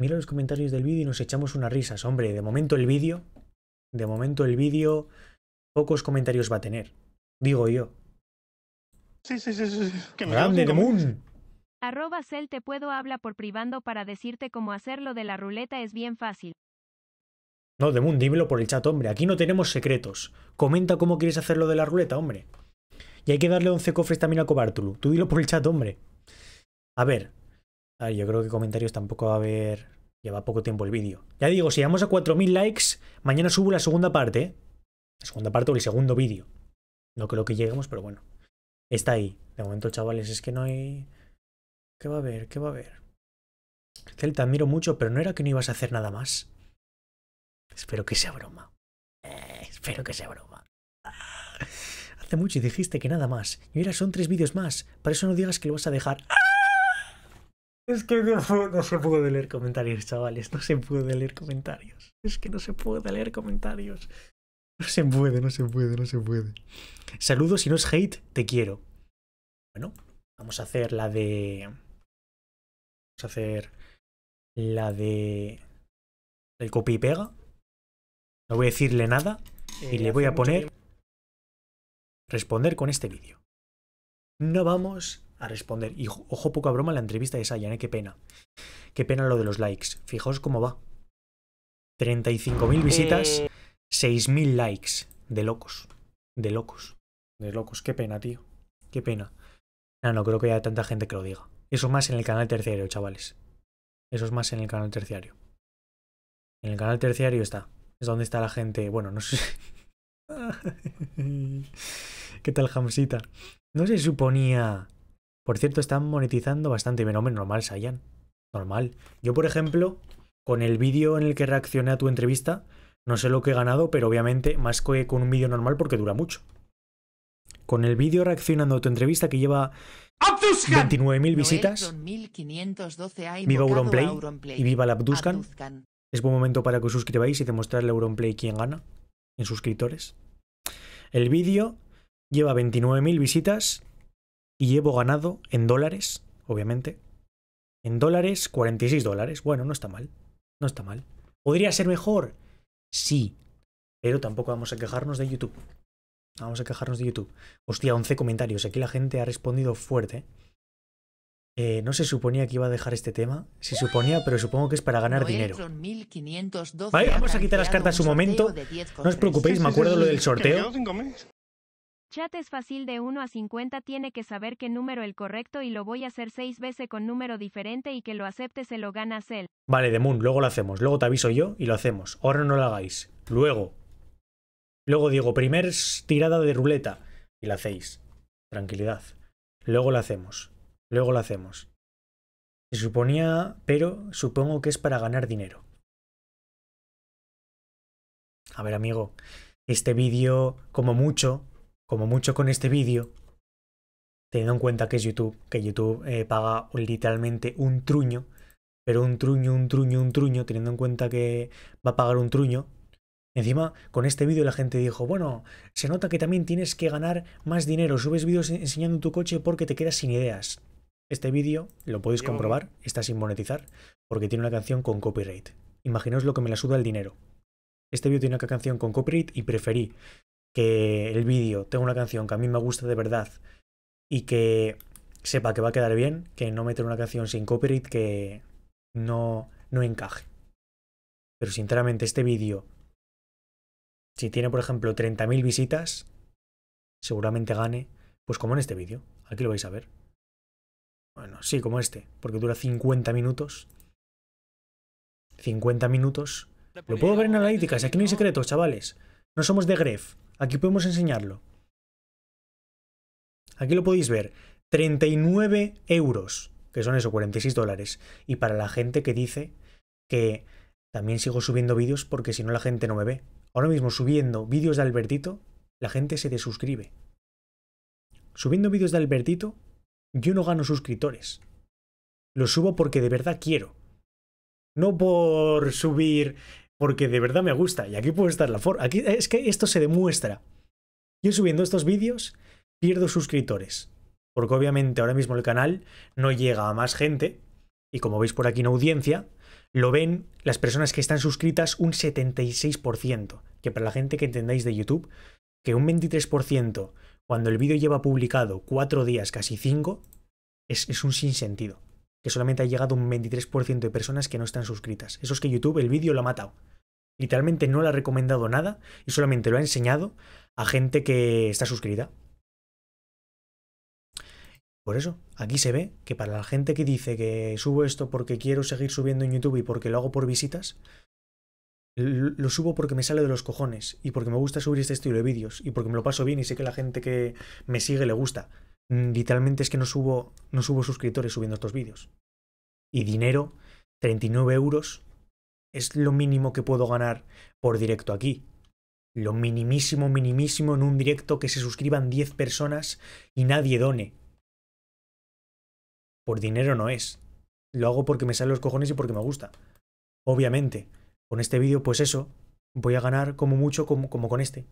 Mira los comentarios del vídeo y nos echamos unas risas. Hombre, de momento el vídeo... De momento el vídeo... Pocos comentarios va a tener. Digo yo. Sí, sí, sí, sí. Grande de Arroba Cel te puedo habla por privando para decirte cómo hacerlo de la ruleta es bien fácil. No, de Moon, dímelo por el chat, hombre. Aquí no tenemos secretos. Comenta cómo quieres hacerlo de la ruleta, hombre. Y hay que darle 11 cofres también a Cobartulu. Tú dilo por el chat, hombre. A ver, a ver, yo creo que comentarios tampoco va a haber... Lleva poco tiempo el vídeo. Ya digo, si llegamos a 4.000 likes, mañana subo la segunda parte. La segunda parte o el segundo vídeo. No creo que lleguemos, pero bueno. Está ahí. De momento, chavales, es que no hay... ¿Qué va a haber? ¿Qué va a haber? Celta, admiro mucho, pero no era que no ibas a hacer nada más. Espero que sea broma. Eh, espero que sea broma. Ah, hace mucho y dijiste que nada más. Y mira, son tres vídeos más. Para eso no digas que lo vas a dejar. Es que no, se puede leer comentarios, chavales. No se puede leer comentarios. Es que no se puede leer comentarios. No se puede, no se puede, no se puede. Saludos, si no es hate, te quiero. Bueno, vamos a hacer la de... Vamos a hacer la de... El copy y pega. No voy a decirle nada y eh, le voy a poner... Responder con este vídeo. No vamos a responder. Y ojo, poca broma la entrevista de Sayan, ¿eh? qué pena. Qué pena lo de los likes. Fijaos cómo va. 35.000 visitas, 6.000 eh. likes. De locos. De locos. De locos. Qué pena, tío. Qué pena. No, no creo que haya tanta gente que lo diga. Eso es más en el canal terciario, chavales. Eso es más en el canal terciario. En el canal terciario está. Es donde está la gente. Bueno, no sé. ¿Qué tal, Jamsita? No se suponía por cierto, están monetizando bastante bien. normal, Sayan. Normal. Yo, por ejemplo, con el vídeo en el que reaccioné a tu entrevista, no sé lo que he ganado, pero obviamente más que con un vídeo normal porque dura mucho. Con el vídeo reaccionando a tu entrevista que lleva 29.000 visitas. Viva Auronplay, y viva la Abduscan. Es buen momento para que os suscribáis y demostrarle a Auronplay quién gana en suscriptores. El vídeo lleva 29.000 visitas y llevo ganado en dólares, obviamente. En dólares, 46 dólares. Bueno, no está mal. No está mal. ¿Podría ser mejor? Sí. Pero tampoco vamos a quejarnos de YouTube. Vamos a quejarnos de YouTube. Hostia, 11 comentarios. Aquí la gente ha respondido fuerte. Eh, no se suponía que iba a dejar este tema. Se suponía, pero supongo que es para ganar dinero. vamos a quitar las cartas un momento. No os preocupéis, me acuerdo lo del sorteo. Chat es fácil de 1 a 50 tiene que saber qué número el correcto y lo voy a hacer 6 veces con número diferente y que lo acepte se lo ganas él. Vale, moon luego lo hacemos. Luego te aviso yo y lo hacemos. Ahora no lo hagáis. Luego. Luego digo, primer tirada de ruleta. Y la hacéis. Tranquilidad. Luego lo hacemos. Luego lo hacemos. Se suponía, pero supongo que es para ganar dinero. A ver, amigo. Este vídeo, como mucho, como mucho con este vídeo, teniendo en cuenta que es YouTube, que YouTube eh, paga literalmente un truño, pero un truño, un truño, un truño, teniendo en cuenta que va a pagar un truño. Encima, con este vídeo la gente dijo, bueno, se nota que también tienes que ganar más dinero, subes vídeos enseñando tu coche porque te quedas sin ideas. Este vídeo, lo podéis comprobar, está sin monetizar, porque tiene una canción con copyright. Imaginaos lo que me la suda el dinero. Este vídeo tiene una canción con copyright y preferí que el vídeo tenga una canción que a mí me gusta de verdad y que sepa que va a quedar bien, que no meter una canción sin copyright que no, no encaje. Pero sinceramente este vídeo, si tiene por ejemplo 30.000 visitas, seguramente gane, pues como en este vídeo, aquí lo vais a ver. Bueno, sí, como este, porque dura 50 minutos. 50 minutos. Lo puedo ver en analíticas, aquí no hay secretos, chavales. No somos de Gref, Aquí podemos enseñarlo. Aquí lo podéis ver. 39 euros, que son eso, 46 dólares. Y para la gente que dice que también sigo subiendo vídeos porque si no la gente no me ve. Ahora mismo subiendo vídeos de Albertito, la gente se desuscribe. Subiendo vídeos de Albertito, yo no gano suscriptores. Los subo porque de verdad quiero. No por subir porque de verdad me gusta. Y aquí puedo estar la forma. Aquí es que esto se demuestra. Yo subiendo estos vídeos pierdo suscriptores, porque obviamente ahora mismo el canal no llega a más gente y como veis por aquí en audiencia, lo ven las personas que están suscritas un 76%, que para la gente que entendáis de YouTube, que un 23% cuando el vídeo lleva publicado cuatro días, casi cinco, es, es un sinsentido que solamente ha llegado un 23% de personas que no están suscritas. Eso es que YouTube el vídeo lo ha matado. Literalmente no le ha recomendado nada y solamente lo ha enseñado a gente que está suscrita. Por eso, aquí se ve que para la gente que dice que subo esto porque quiero seguir subiendo en YouTube y porque lo hago por visitas, lo subo porque me sale de los cojones y porque me gusta subir este estilo de vídeos y porque me lo paso bien y sé que la gente que me sigue le gusta. Mm, literalmente es que no subo, no subo suscriptores subiendo estos vídeos. Y dinero, 39 euros, es lo mínimo que puedo ganar por directo aquí. Lo minimísimo, minimísimo en un directo que se suscriban 10 personas y nadie done. Por dinero no es. Lo hago porque me salen los cojones y porque me gusta. Obviamente, con este vídeo, pues eso, voy a ganar como mucho como con este.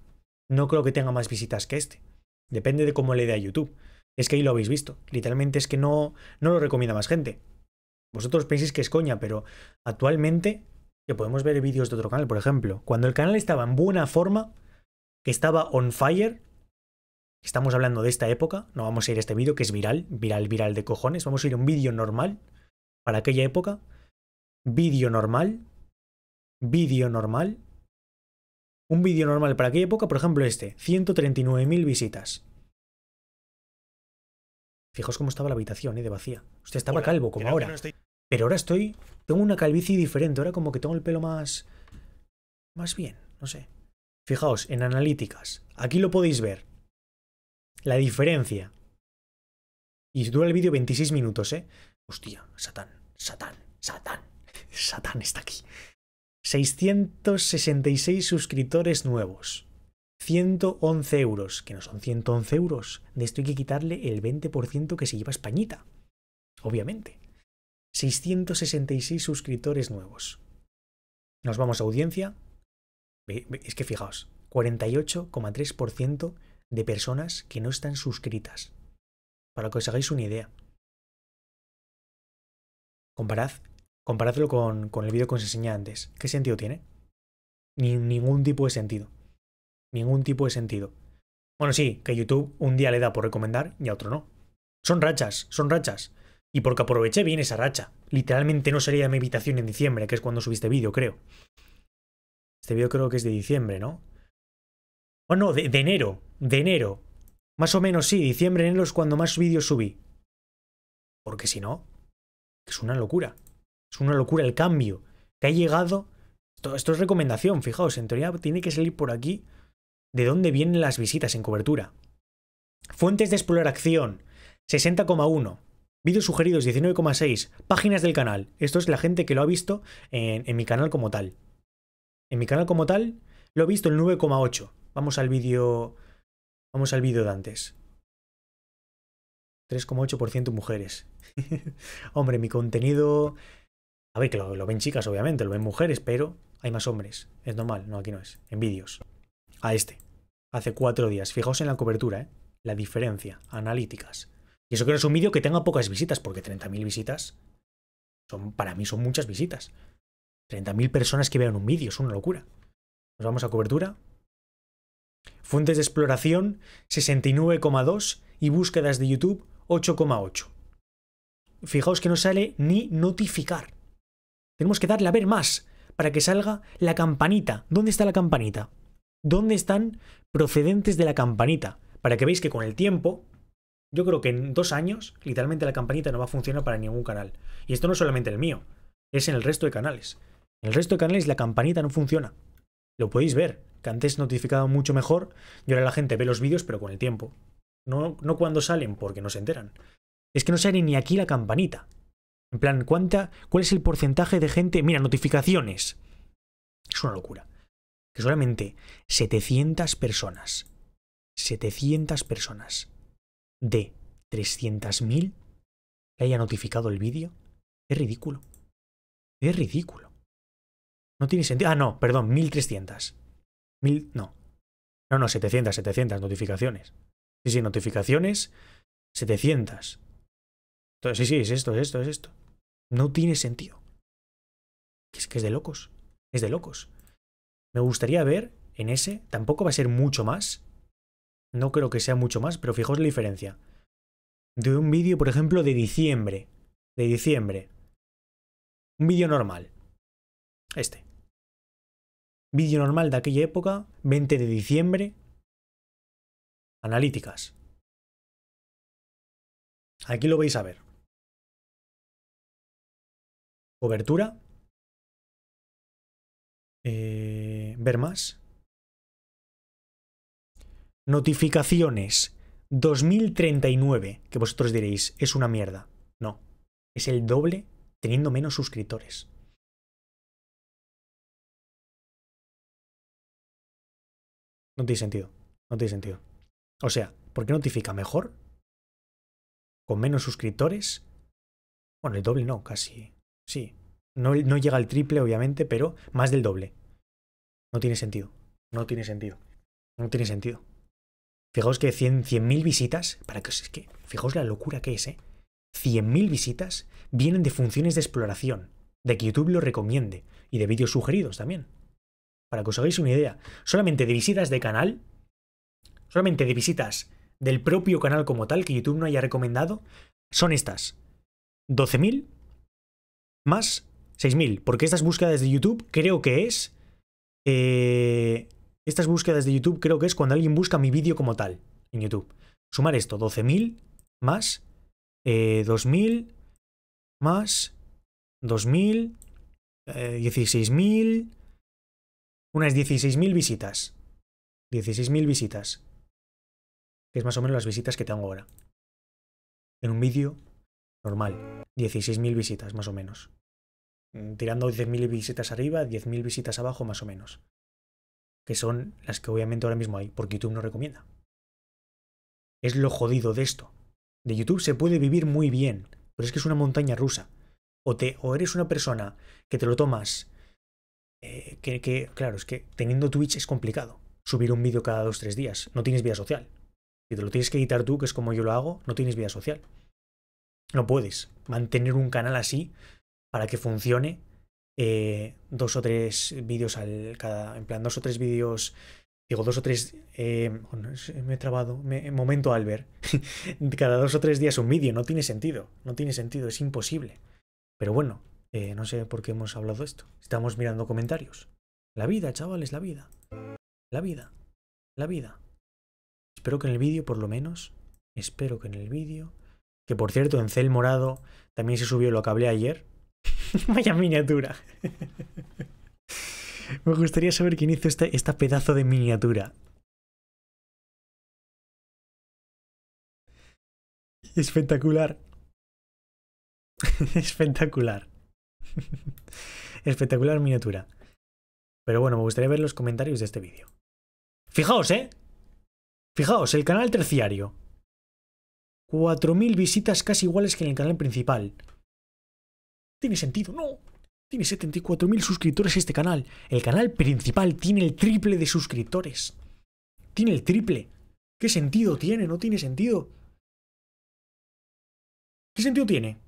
No creo que tenga más visitas que este. Depende de cómo le dé a YouTube. Es que ahí lo habéis visto. Literalmente es que no, no lo recomienda más gente. Vosotros pensáis que es coña, pero actualmente que podemos ver vídeos de otro canal, por ejemplo. Cuando el canal estaba en buena forma, que estaba on fire, estamos hablando de esta época, no vamos a ir a este vídeo que es viral, viral, viral de cojones, vamos a ir a un vídeo normal para aquella época, vídeo normal, vídeo normal, un vídeo normal para aquella época, por ejemplo este, 139.000 visitas. Fijaos cómo estaba la habitación, ¿eh? De vacía. Usted estaba calvo, como ahora. Pero ahora estoy... Tengo una calvicie diferente. Ahora como que tengo el pelo más... Más bien, no sé. Fijaos, en analíticas. Aquí lo podéis ver. La diferencia. Y dura el vídeo 26 minutos, ¿eh? Hostia, Satán, Satán, Satán. Satán está aquí. 666 suscriptores nuevos. 111 euros, que no son 111 euros. De esto hay que quitarle el 20% que se lleva Españita. Obviamente. 666 suscriptores nuevos. Nos vamos a audiencia. Es que fijaos, 48,3% de personas que no están suscritas. Para que os hagáis una idea. Comparad, comparadlo con, el vídeo que os enseñé antes. ¿Qué sentido tiene? ningún tipo de sentido. Ningún tipo de sentido. Bueno, sí, que YouTube un día le da por recomendar y a otro no. Son rachas, son rachas. Y porque aproveché bien esa racha. Literalmente no sería mi habitación en diciembre, que es cuando subiste vídeo, creo. Este vídeo creo que es de diciembre, ¿no? Bueno, oh, de, de enero, de enero. Más o menos sí, diciembre, enero es cuando más vídeos subí. Porque si no, es una locura. Es una locura el cambio. Que ha llegado... esto es recomendación, fijaos, en teoría tiene que salir por aquí de dónde vienen las visitas en cobertura. Fuentes de exploración, 60,1. Vídeos sugeridos, 19,6. Páginas del canal. Esto es la gente que lo ha visto en, mi canal como tal. En mi canal como tal lo he visto el 9,8. Vamos al vídeo... Vamos al vídeo de antes. 3,8% mujeres. Hombre, mi contenido... A ver, que lo, ven chicas, obviamente, lo ven mujeres, pero hay más hombres. Es normal, no, aquí no es. En vídeos. A este hace cuatro días. Fijaos en la cobertura, ¿eh? la diferencia, analíticas. Y eso que no es un vídeo que tenga pocas visitas, porque 30.000 visitas son, para mí son muchas visitas. 30.000 personas que vean un vídeo, es una locura. Nos vamos a cobertura. Fuentes de exploración, 69,2 y búsquedas de YouTube, 8,8. Fijaos que no sale ni notificar. Tenemos que darle a ver más para que salga la campanita. ¿Dónde está la campanita? dónde están procedentes de la campanita. Para que veáis que con el tiempo, yo creo que en dos años, literalmente la campanita no va a funcionar para ningún canal. Y esto no es solamente el mío, es en el resto de canales. En el resto de canales la campanita no funciona. Lo podéis ver, que antes notificaba mucho mejor y ahora la gente ve los vídeos, pero con el tiempo. No, no cuando salen, porque no se enteran. Es que no sale ni aquí la campanita. En plan, ¿cuánta, ¿cuál es el porcentaje de gente? Mira, notificaciones. Es una locura que solamente 700 personas, 700 personas de 300.000 que haya notificado el vídeo, es ridículo. Es ridículo. No tiene sentido. Ah, no, perdón, 1.300. Mil, no. No, no, 700, 700 notificaciones. Sí, sí, notificaciones, 700. Entonces, sí, sí, es esto, es esto, es esto. No tiene sentido. Es que es de locos. Es de locos. Me gustaría ver en ese, tampoco va a ser mucho más. No creo que sea mucho más, pero fijaos la diferencia. De un vídeo, por ejemplo, de diciembre. De diciembre. Un vídeo normal. Este. Vídeo normal de aquella época, 20 de diciembre. Analíticas. Aquí lo vais a ver. Cobertura. Eh ver más. Notificaciones 2039, que vosotros diréis, es una mierda. No, es el doble teniendo menos suscriptores. No tiene sentido, no tiene sentido. O sea, ¿por qué notifica mejor? ¿Con menos suscriptores? Bueno, el doble no, casi. Sí. No, no llega al triple, obviamente, pero más del doble. No tiene sentido. No tiene sentido. No tiene sentido. Fijaos que 100.000 visitas, para que es que, fijaos la locura que es, ¿eh? 100.000 visitas vienen de funciones de exploración, de que YouTube lo recomiende y de vídeos sugeridos también. Para que os hagáis una idea, solamente de visitas de canal, solamente de visitas del propio canal como tal, que YouTube no haya recomendado, son estas. 12.000 más 6.000, porque estas búsquedas de YouTube creo que es eh, estas búsquedas de YouTube creo que es cuando alguien busca mi vídeo como tal en YouTube. Sumar esto, 12.000 más 2.000 eh, más 2.000, eh, 16.000, unas 16.000 visitas. 16.000 visitas. Que es más o menos las visitas que tengo ahora. En un vídeo normal. 16.000 visitas, más o menos. Mm, tirando 10.000 visitas arriba, 10.000 visitas abajo más o menos. Que son las que obviamente ahora mismo hay, porque YouTube no recomienda. Es lo jodido de esto. De YouTube se puede vivir muy bien, pero es que es una montaña rusa. O, te, o eres una persona que te lo tomas... Eh, que, claro, es que teniendo Twitch es complicado. Subir un vídeo cada 2 tres días. No tienes vía social. Si te lo tienes que editar tú, que es como yo lo hago, no tienes vía social. No puedes mantener un canal así para que funcione, eh, dos o tres vídeos al cada, en plan, dos o tres vídeos, digo, dos o tres, eh, oh, me he trabado, momento al ver, cada dos o tres días un vídeo, no tiene sentido, no tiene sentido, es imposible. Pero bueno, eh, no sé por qué hemos hablado esto, estamos mirando comentarios. La vida, chavales, la vida, la vida, la vida. Espero que en el vídeo, por lo menos, espero que en el vídeo, que por cierto, en Cel Morado también se subió, lo que hablé ayer, Vaya miniatura. Me gustaría saber quién hizo este, esta pedazo de miniatura. Espectacular. Espectacular. Espectacular miniatura. Pero bueno, me gustaría ver los comentarios de este vídeo. Fijaos, ¿eh? Fijaos, el canal terciario. 4.000 visitas casi iguales que en el canal principal tiene sentido, no. Tiene 74.000 suscriptores este canal. El canal principal tiene el triple de suscriptores. Tiene el triple. ¿Qué sentido tiene? No tiene sentido. ¿Qué sentido tiene?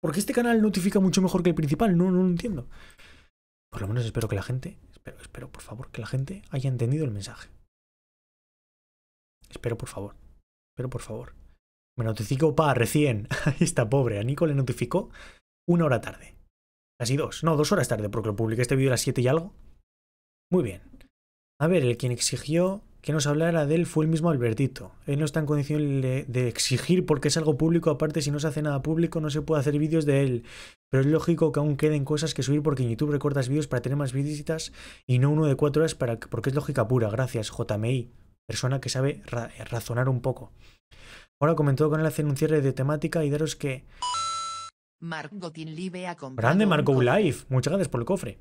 Porque este canal notifica mucho mejor que el principal. No, no lo entiendo. Por lo menos espero que la gente, espero, espero por favor que la gente haya entendido el mensaje. Espero por favor. Espero por favor. Me notificó pa recién. Esta está pobre. A Nico le notificó una hora tarde. Casi dos. No, dos horas tarde, porque lo publiqué este vídeo a las 7 y algo. Muy bien. A ver, el quien exigió que nos hablara de él fue el mismo Albertito. Él no está en condición de, exigir porque es algo público. Aparte, si no se hace nada público, no se puede hacer vídeos de él. Pero es lógico que aún queden cosas que subir porque en YouTube recortas vídeos para tener más visitas y no uno de cuatro horas para, porque es lógica pura. Gracias, JMI. Persona que sabe razonar un poco. Ahora comentó con él hacer un cierre de temática y daros que ha Grande Marco Live, muchas gracias por el cofre.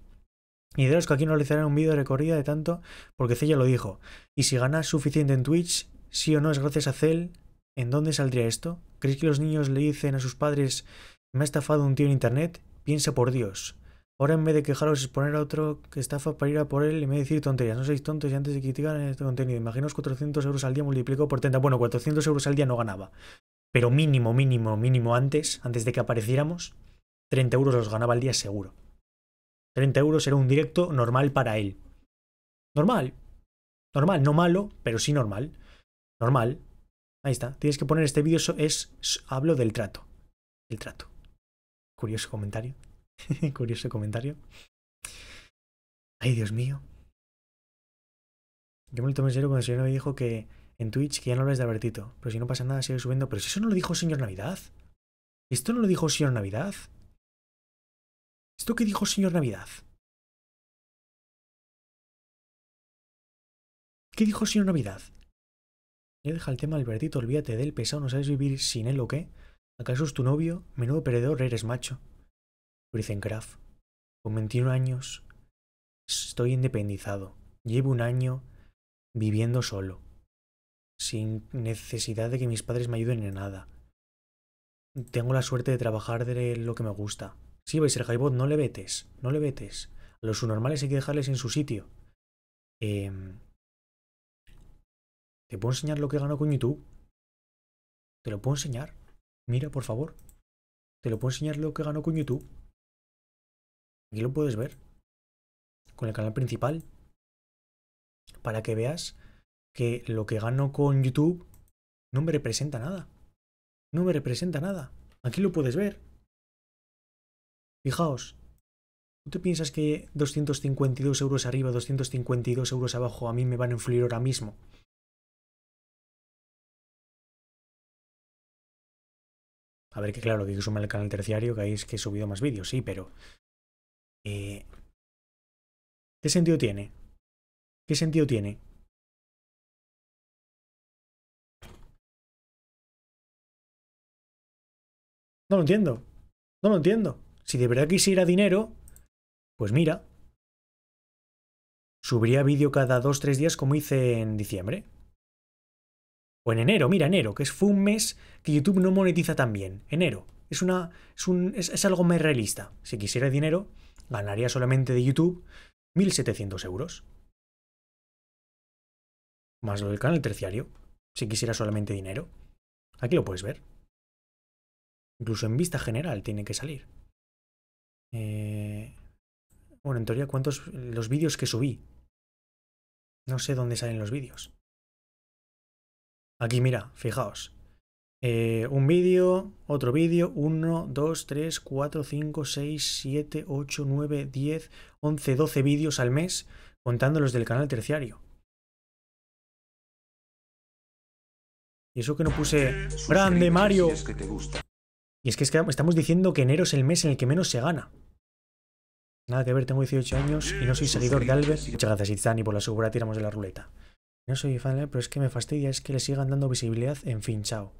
Y de que aquí no le un vídeo de recorrida de tanto, porque Cella lo dijo. Y si ganas suficiente en Twitch, sí o no es gracias a Cell, ¿en dónde saldría esto? ¿Crees que los niños le dicen a sus padres, me ha estafado un tío en internet? Piensa por Dios. Ahora en vez de quejaros exponer a otro que estafa para ir a por él y me decir tonterías. No sois tontos y antes de criticar este contenido. Imaginaos 400 euros al día multiplicado por 30. Bueno, 400 euros al día no ganaba pero mínimo, mínimo, mínimo antes, antes de que apareciéramos, 30 euros los ganaba el día seguro. 30 euros era un directo normal para él. Normal. Normal, no malo, pero sí normal. Normal. Ahí está. Tienes que poner este vídeo. Es, es, hablo del trato. El trato. Curioso comentario. Curioso comentario. Ay, Dios mío. Yo me lo cuando el señor me dijo que en Twitch que ya no hables de Albertito. Pero si no pasa nada, sigue subiendo. Pero si eso no lo dijo señor Navidad. Esto no lo dijo señor Navidad. ¿Esto qué dijo señor Navidad? ¿Qué dijo señor Navidad? Ya deja el tema, Albertito, olvídate del pesado, no sabes vivir sin él o qué. ¿Acaso es tu novio? Menudo perdedor eres, macho. Brisencraft. con 21 años, estoy independizado. Llevo un año viviendo solo sin necesidad de que mis padres me ayuden en nada. Tengo la suerte de trabajar de lo que me gusta. Sí, vais ser highbot, no le vetes, no le vetes. A los subnormales hay que dejarles en su sitio. Em, ¿Te puedo enseñar lo que gano con YouTube? ¿Te lo puedo enseñar? Mira, por favor. ¿Te lo puedo enseñar lo que gano con YouTube? Aquí lo puedes ver. Con el canal principal. Para que veas que lo que gano con YouTube no me representa nada. No me representa nada. Aquí lo puedes ver. Fijaos, ¿tú piensas que 252 euros arriba, 252 euros abajo a mí me van a influir ahora mismo? A ver, que claro, que hay que sumar el canal terciario, que que he subido más vídeos, sí, pero... Eh, ¿Qué sentido tiene? ¿Qué sentido tiene No lo entiendo. No lo entiendo. Si de verdad quisiera dinero, pues mira. Subiría vídeo cada dos, tres días como hice en diciembre. O en enero, mira, enero, que fue un mes que YouTube no monetiza tan bien. Enero. Es, una, es, algo más realista. Si quisiera dinero, ganaría solamente de YouTube 1.700 euros. Más lo del canal terciario, si quisiera solamente dinero. Aquí lo puedes ver. Incluso en vista general tiene que salir. Eh, bueno, en teoría, ¿cuántos los vídeos que subí? No sé dónde salen los vídeos. Aquí, mira, fijaos. Eh, un vídeo, otro vídeo, 1, 2, 3, 4, 5, 6, 7, 8, 9, 10, 11, 12 vídeos al mes, contando los del canal terciario. Y eso que no puse... ¡Grande Mario! Y es que estamos diciendo que enero es el mes en el que menos se gana. Nada que ver, tengo 18 años y no soy seguidor de Albert. Muchas gracias, y por la segura tiramos de la ruleta. No soy fan, pero es que me fastidia, es que le sigan dando visibilidad. En fin, chao.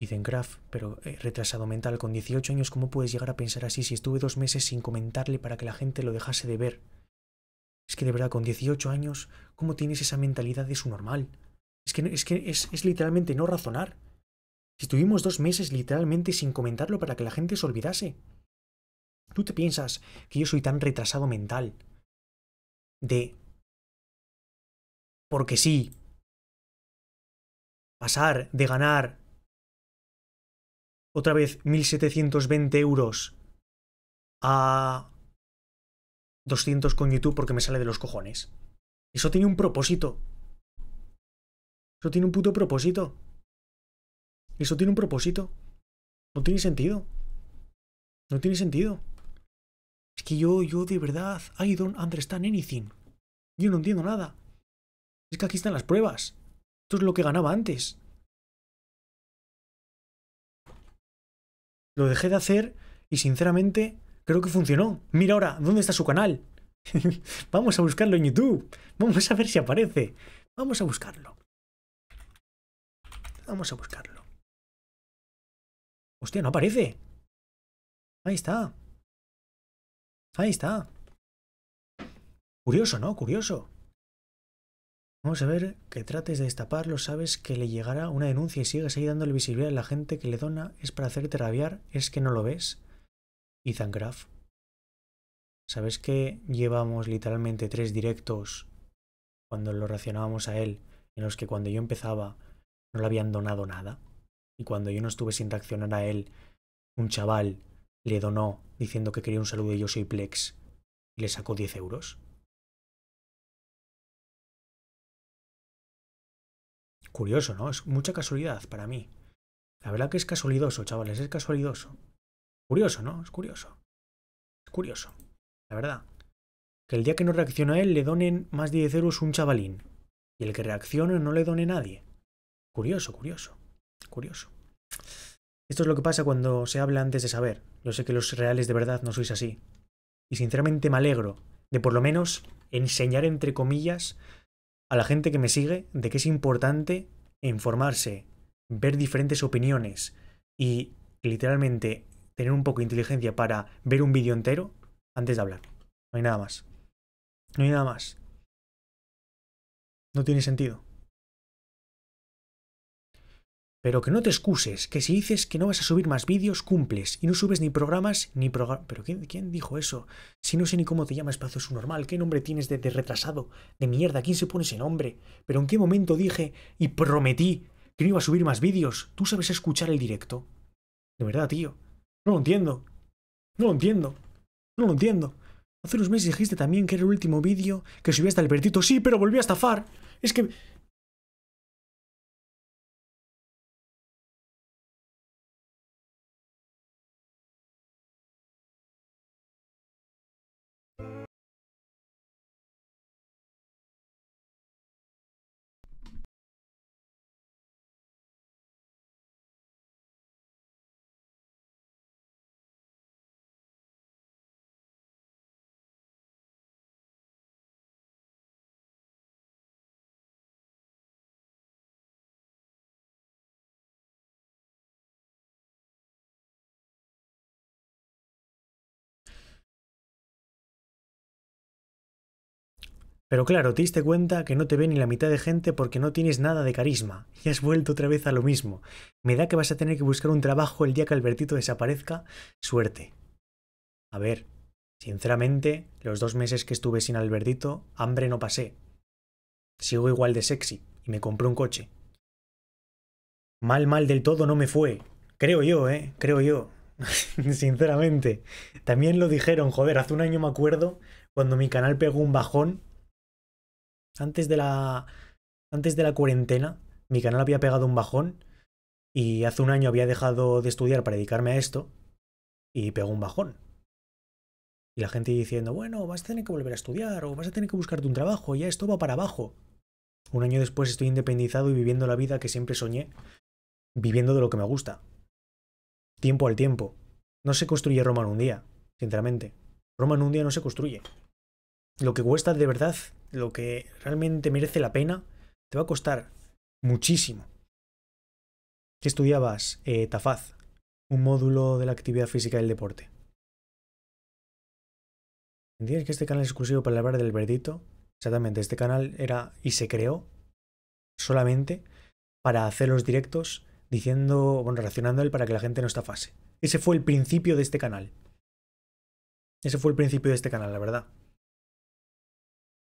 Dicen Graf, pero eh, retrasado mental, con 18 años, ¿cómo puedes llegar a pensar así si estuve dos meses sin comentarle para que la gente lo dejase de ver? Es que de verdad, con 18 años, ¿cómo tienes esa mentalidad de su normal? Es que, es, que es literalmente no razonar. Estuvimos dos meses literalmente sin comentarlo para que la gente se olvidase. ¿Tú te piensas que yo soy tan retrasado mental? De... Porque sí. Pasar de ganar otra vez 1.720 euros a 200 con YouTube porque me sale de los cojones. Eso tiene un propósito. Eso tiene un puto propósito eso tiene un propósito. No tiene sentido. No tiene sentido. Es que yo, yo de verdad, I don't understand anything. Yo no entiendo nada. Es que aquí están las pruebas. Esto es lo que ganaba antes. Lo dejé de hacer y sinceramente creo que funcionó. Mira ahora, ¿dónde está su canal? Vamos a buscarlo en YouTube. Vamos a ver si aparece. Vamos a buscarlo. Vamos a buscarlo. Hostia, no aparece. Ahí está. Ahí está. Curioso, ¿no? Curioso. Vamos a ver que trates de destaparlo, sabes que le llegará una denuncia y sigues ahí dándole visibilidad a la gente que le dona, es para hacerte rabiar, es que no lo ves. Ethan ¿Sabes que llevamos literalmente tres directos cuando lo racionábamos a él, en los que cuando yo empezaba no le habían donado nada? Y cuando yo no estuve sin reaccionar a él, un chaval le donó diciendo que quería un saludo y yo soy Plex y le sacó 10 euros. Curioso, ¿no? Es mucha casualidad para mí. La verdad que es casualidoso, chavales, es casualidoso. Curioso, ¿no? Es curioso. Es curioso. La verdad. Que el día que no reacciona a él le donen más de 10 euros un chavalín. Y el que reacciona no le done nadie. Curioso, curioso. Curioso. Esto es lo que pasa cuando se habla antes de saber. Yo sé que los reales de verdad no sois así. Y sinceramente me alegro de por lo menos enseñar, entre comillas, a la gente que me sigue de que es importante informarse, ver diferentes opiniones y literalmente tener un poco de inteligencia para ver un vídeo entero antes de hablar. No hay nada más. No hay nada más. No tiene sentido. Pero que no te excuses, que si dices que no vas a subir más vídeos, cumples. Y no subes ni programas ni programas. ¿Pero quién, dijo eso? Si no sé ni cómo te llama Espacio normal ¿qué nombre tienes de, retrasado? De mierda, ¿quién se pone ese nombre? ¿Pero en qué momento dije y prometí que no iba a subir más vídeos? Tú sabes escuchar el directo. De verdad, tío. No lo entiendo. No lo entiendo. No lo entiendo. Hace unos meses dijiste también que era el último vídeo que subías el Albertito. Sí, pero volví a estafar. Es que... Pero claro, te diste cuenta que no te ve ni la mitad de gente porque no tienes nada de carisma y has vuelto otra vez a lo mismo. Me da que vas a tener que buscar un trabajo el día que Albertito desaparezca. Suerte. A ver, sinceramente, los dos meses que estuve sin Albertito, hambre no pasé. Sigo igual de sexy y me compré un coche. Mal, mal del todo no me fue. Creo yo, ¿eh? Creo yo. sinceramente. También lo dijeron, joder, hace un año me acuerdo cuando mi canal pegó un bajón antes de la, antes de la cuarentena, mi canal había pegado un bajón y hace un año había dejado de estudiar para dedicarme a esto y pegó un bajón. Y la gente diciendo, bueno, vas a tener que volver a estudiar o vas a tener que buscarte un trabajo, ya esto va para abajo. Un año después estoy independizado y viviendo la vida que siempre soñé, viviendo de lo que me gusta. Tiempo al tiempo. No se construye Roma en un día, sinceramente. Roma en un día no se construye. Lo que cuesta de verdad lo que realmente merece la pena, te va a costar muchísimo. ¿Qué estudiabas? Eh, Tafaz, un módulo de la actividad física y el deporte. ¿Entiendes que este canal es exclusivo para hablar del verdito? Exactamente, este canal era y se creó solamente para hacer los directos diciendo, bueno, reaccionando él para que la gente no estafase. Ese fue el principio de este canal. Ese fue el principio de este canal, la verdad.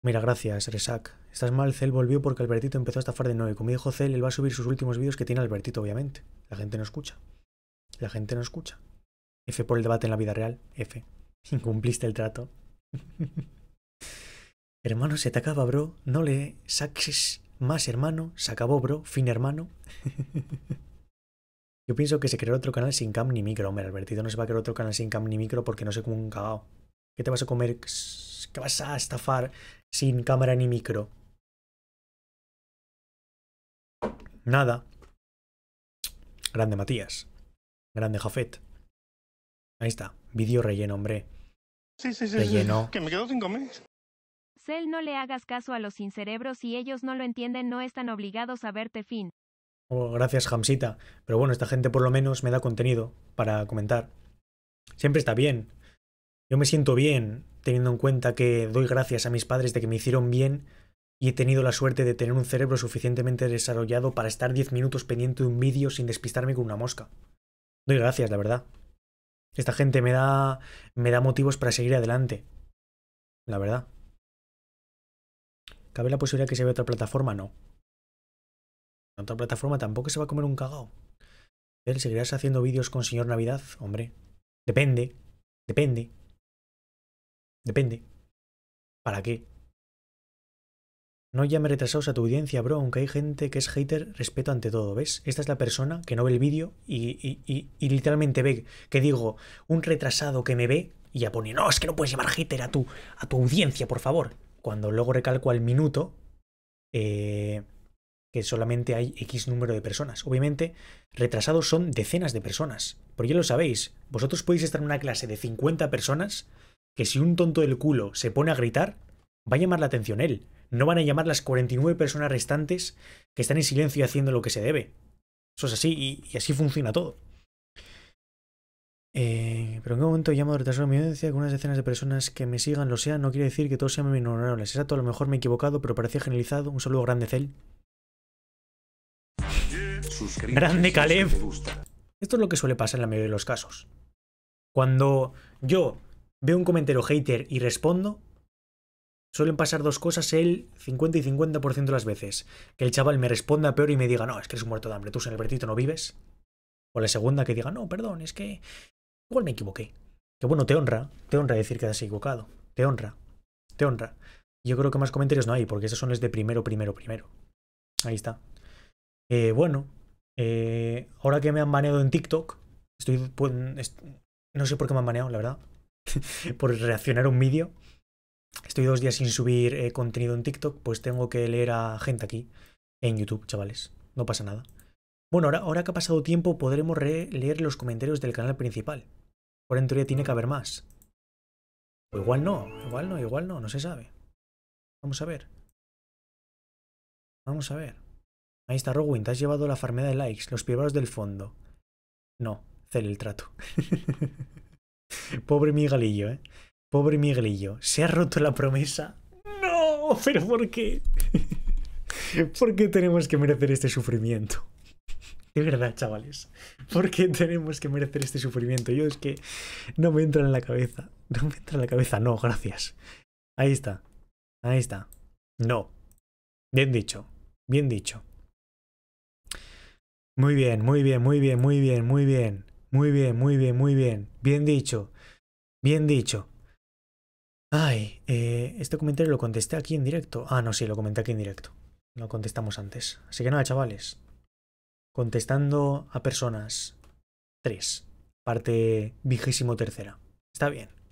Mira, gracias, Resac. Estás mal, Cel volvió porque Albertito empezó a estafar de nuevo. Y como dijo Cel, él va a subir sus últimos vídeos que tiene Albertito, obviamente. La gente no escucha. La gente no escucha. F por el debate en la vida real. F. Incumpliste el trato. hermano, se te acaba, bro. No le saques más, hermano. Se acabó, bro. Fin, hermano. Yo pienso que se creó otro canal sin cam ni micro. Hombre, Albertito no se va a crear otro canal sin cam ni micro porque no sé cómo un cagao. ¿Qué te vas a comer? ¿Qué vas a estafar sin cámara ni micro. Nada. Grande Matías. Grande Jafet. Ahí está. Vídeo relleno, hombre. Sí, sí, sí. Relleno. que me quedo sin meses. Cell, no le hagas caso a los sin cerebros Si ellos no lo entienden, no están obligados a verte fin. Oh, gracias, Jamsita. Pero bueno, esta gente por lo menos me da contenido para comentar. Siempre está bien. Yo me siento bien teniendo en cuenta que doy gracias a mis padres de que me hicieron bien y he tenido la suerte de tener un cerebro suficientemente desarrollado para estar 10 minutos pendiente de un vídeo sin despistarme con una mosca. Doy gracias, la verdad. Esta gente me da me da motivos para seguir adelante. La verdad. ¿Cabe la posibilidad que se vea otra plataforma? No. otra plataforma tampoco se va a comer un cagao. ¿Seguirás haciendo vídeos con Señor Navidad? Hombre. Depende. Depende. Depende. ¿Para qué? No llame retrasados a tu audiencia, bro. Aunque hay gente que es hater, respeto ante todo, ¿ves? Esta es la persona que no ve el vídeo y, y, literalmente ve que digo un retrasado que me ve y ya pone, no, es que no puedes llamar hater a tu, a tu audiencia, por favor. Cuando luego recalco al minuto eh, que solamente hay X número de personas. Obviamente, retrasados son decenas de personas. Porque ya lo sabéis, vosotros podéis estar en una clase de 50 personas que si un tonto del culo se pone a gritar, va a llamar la atención él. No van a llamar las 49 personas restantes que están en silencio haciendo lo que se debe. Eso es así y, así funciona todo. Eh, pero en qué momento llamo de retraso a mi audiencia que unas decenas de personas que me sigan lo sean, no quiere decir que todos sean ignorables. Exacto, a lo mejor me he equivocado, pero parecía generalizado. Un saludo grande, Cel. Grande Caleb. Esto es lo que suele pasar en la mayoría de los casos. Cuando yo veo un comentario hater y respondo, suelen pasar dos cosas el 50 y 50% de las veces. Que el chaval me responda peor y me diga, no, es que eres un muerto de hambre, tú en el Bertito no vives. O la segunda que diga, no, perdón, es que igual me equivoqué. Que bueno, te honra, te honra decir que has equivocado. Te honra, te honra. Yo creo que más comentarios no hay, porque esos son los de primero, primero, primero. Ahí está. Eh, bueno, eh, ahora que me han baneado en TikTok, estoy, pues, no sé por qué me han baneado, la verdad. por reaccionar a un vídeo. Estoy dos días sin subir eh, contenido en TikTok, pues tengo que leer a gente aquí en YouTube, chavales. No pasa nada. Bueno, ahora, ahora que ha pasado tiempo podremos leer los comentarios del canal principal. Por en teoría tiene que haber más. O igual no, igual no, igual no, no se sabe. Vamos a ver. Vamos a ver. Ahí está Rowind. has llevado la farmeda de likes, los pibaros del fondo. No, cel el trato. Pobre Miguelillo, ¿eh? Pobre Miguelillo. Se ha roto la promesa. No, pero ¿por qué? ¿Por qué tenemos que merecer este sufrimiento? De verdad, chavales. ¿Por qué tenemos que merecer este sufrimiento? Yo es que no me entra en la cabeza. No me entra en la cabeza. No, gracias. Ahí está. Ahí está. No. Bien dicho. Bien dicho. Muy bien, muy bien, muy bien, muy bien, muy bien. Muy bien, muy bien, muy bien. Bien dicho. Bien dicho. Ay, eh, este comentario lo contesté aquí en directo. Ah, no, sí, lo comenté aquí en directo. Lo contestamos antes. Así que nada, chavales. Contestando a personas. 3. Parte vigésimo tercera. Está bien.